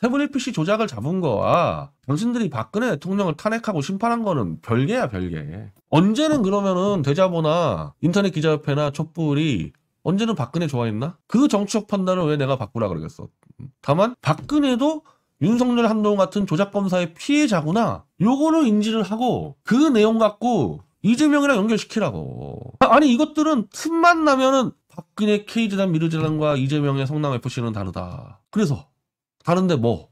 태블 PC 조작을 잡은 거와 당신들이 박근혜 대통령을 탄핵하고 심판한 거는 별개야 별개. 언제는 그러면은 대자보나 인터넷 기자협회나 촛불이 언제는 박근혜 좋아했나? 그 정치적 판단을 왜 내가 바꾸라 그러겠어. 다만 박근혜도 윤석열 한동훈 같은 조작검사의 피해자구나. 요거를 인지를 하고 그 내용 갖고 이재명이랑 연결시키라고. 아니 이것들은 틈만 나면은 박근혜 K재단 미르재단과 이재명의 성남FC는 다르다. 그래서 다른데 뭐?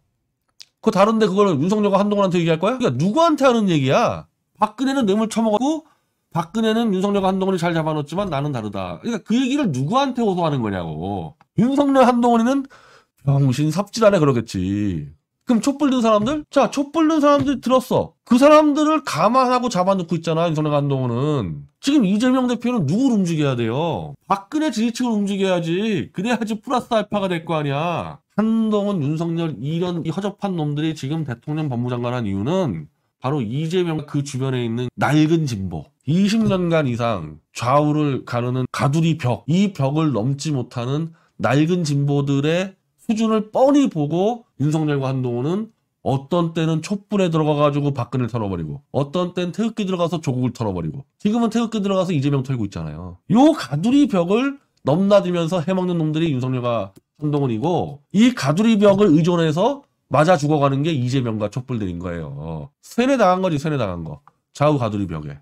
그 다른데 그거를 윤석열과 한동훈한테 얘기할 거야? 그러니까 누구한테 하는 얘기야? 박근혜는 뇌물 처먹었고 박근혜는 윤석열과 한동훈이 잘 잡아놓지만 나는 다르다. 그러니까 그 얘기를 누구한테 호소하는 거냐고. 윤석열 한동훈이는 병신 삽질하네 그러겠지. 그럼 촛불 든 사람들? 자, 촛불 든 사람들이 들었어. 그 사람들을 감안하고 잡아놓고 있잖아, 윤석열 한동훈은. 지금 이재명 대표는 누구를 움직여야 돼요? 박근혜 지지층을 움직여야지. 그래야지 플러스 알파가 될 거 아니야. 한동훈, 윤석열 이런 허접한 놈들이 지금 대통령 법무장관 한 이유는 바로 이재명 그 주변에 있는 낡은 진보 20년간 이상 좌우를 가르는 가두리 벽이 벽을 넘지 못하는 낡은 진보들의 수준을 뻔히 보고 윤석열과 한동훈은 어떤 때는 촛불에 들어가가지고 박근혜를 털어버리고 어떤 때는 태극기 들어가서 조국을 털어버리고 지금은 태극기 들어가서 이재명 털고 있잖아요. 요 가두리 벽을 넘나들면서 해먹는 놈들이 윤석열과 한동훈이고 이 가두리 벽을 의존해서 맞아 죽어가는 게 이재명과 촛불들인 거예요. 세뇌당한 거지 세뇌당한 거. 좌우 가두리 벽에.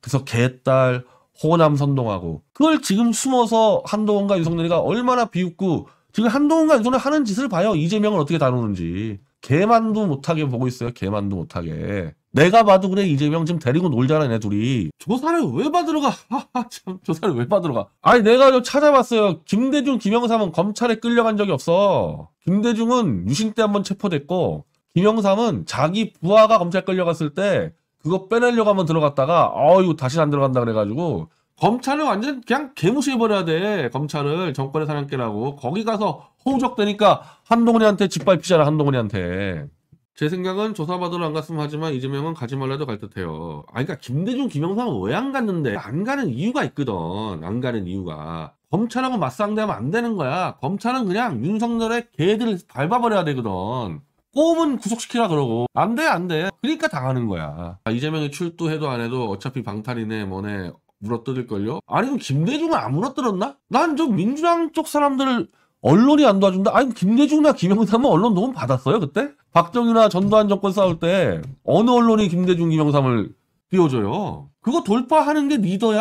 그래서 개딸 호남 선동하고 그걸 지금 숨어서 한동훈과 윤석열이가 얼마나 비웃고 지금 한동훈과 윤석열 하는 짓을 봐요. 이재명을 어떻게 다루는지. 개만도 못하게 보고 있어요. 개만도 못하게. 내가 봐도 그래 이재명 지금 데리고 놀잖아 얘 둘이 조사를 왜 받으러 가? 참 조사를 왜 받으러 가? 아니 내가 좀 찾아봤어요 김대중 김영삼은 검찰에 끌려간 적이 없어 김대중은 유신 때 한번 체포됐고 김영삼은 자기 부하가 검찰 끌려갔을 때 그거 빼내려고 한 번 들어갔다가 아유 다시 안 들어간다 그래가지고 검찰을 완전 그냥 개무시해버려야 돼 검찰을 정권의 사냥개라고 거기 가서 호우적되니까 한동훈이한테 짓밟히잖아 한동훈이한테 제 생각은 조사받으러 안 갔으면 하지만 이재명은 가지 말라도 갈 듯해요. 아, 그러니까 김대중, 김영삼은 왜 안 갔는데? 안 가는 이유가 있거든. 안 가는 이유가. 검찰하고 맞상대하면 안 되는 거야. 검찰은 그냥 윤석열의 개들 밟아버려야 되거든. 꼼은 구속시키라 그러고 안 돼 안 돼. 그러니까 당하는 거야. 아, 이재명이 출두해도 안 해도 어차피 방탈이네 뭐네 물어뜯을걸요? 아니 그럼 김대중은 안 물어뜯었나? 난 저 민주당 쪽 사람들 을 언론이 안 도와준다? 아니 김대중이나 김영삼은 언론 도움 받았어요 그때? 박정희나 전두환 정권 싸울 때 어느 언론이 김대중, 김영삼을 띄워줘요? 그거 돌파하는 게 리더야.